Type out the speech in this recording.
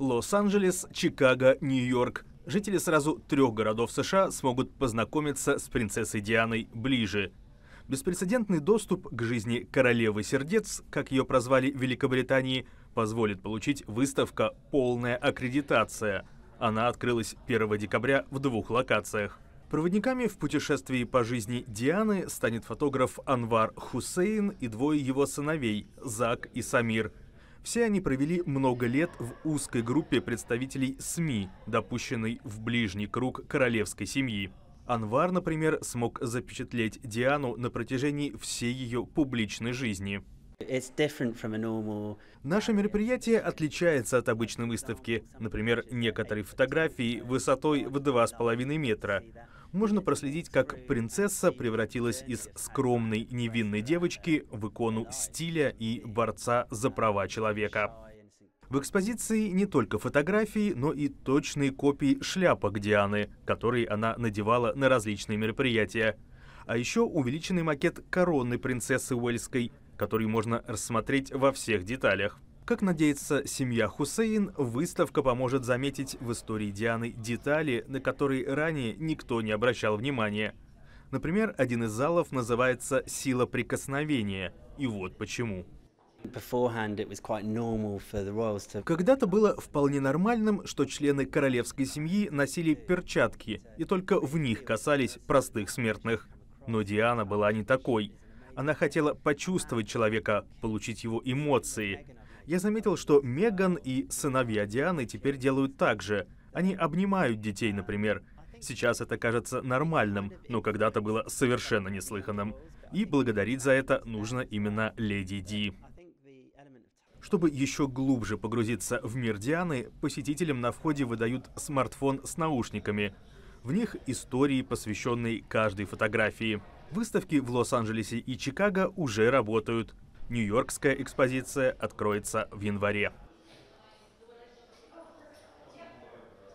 Лос-Анджелес, Чикаго, Нью-Йорк. Жители сразу трех городов США смогут познакомиться с принцессой Дианой ближе. Беспрецедентный доступ к жизни королевы сердец, как ее прозвали в Великобритании, позволит получить выставка «Полная аккредитация». Она открылась 1 декабря в двух локациях. Проводниками в путешествии по жизни Дианы станет фотограф Анвар Хусейн и двое его сыновей – Зак и Самир – все они провели много лет в узкой группе представителей СМИ, допущенной в ближний круг королевской семьи. Анвар, например, смог запечатлеть Диану на протяжении всей ее публичной жизни. Наше мероприятие отличается от обычной выставки. Например, некоторые фотографии высотой в 2,5 метра можно проследить, как принцесса превратилась из скромной невинной девочки в икону стиля и борца за права человека. В экспозиции не только фотографии, но и точные копии шляпок Дианы, которые она надевала на различные мероприятия. А еще увеличенный макет короны принцессы Уэльской, который можно рассмотреть во всех деталях. Как надеется семья Хусейн, выставка поможет заметить в истории Дианы детали, на которые ранее никто не обращал внимания. Например, один из залов называется «Сила прикосновения». И вот почему. Когда-то было вполне нормальным, что члены королевской семьи носили перчатки и только в них касались простых смертных. Но Диана была не такой. Она хотела почувствовать человека, получить его эмоции. Я заметил, что Меган и сыновья Дианы теперь делают так же. Они обнимают детей, например. Сейчас это кажется нормальным, но когда-то было совершенно неслыханным. И благодарить за это нужно именно Леди Ди. Чтобы еще глубже погрузиться в мир Дианы, посетителям на входе выдают смартфон с наушниками. В них истории, посвященные каждой фотографии. Выставки в Лос-Анджелесе и Чикаго уже работают. Нью-Йоркская экспозиция откроется в январе.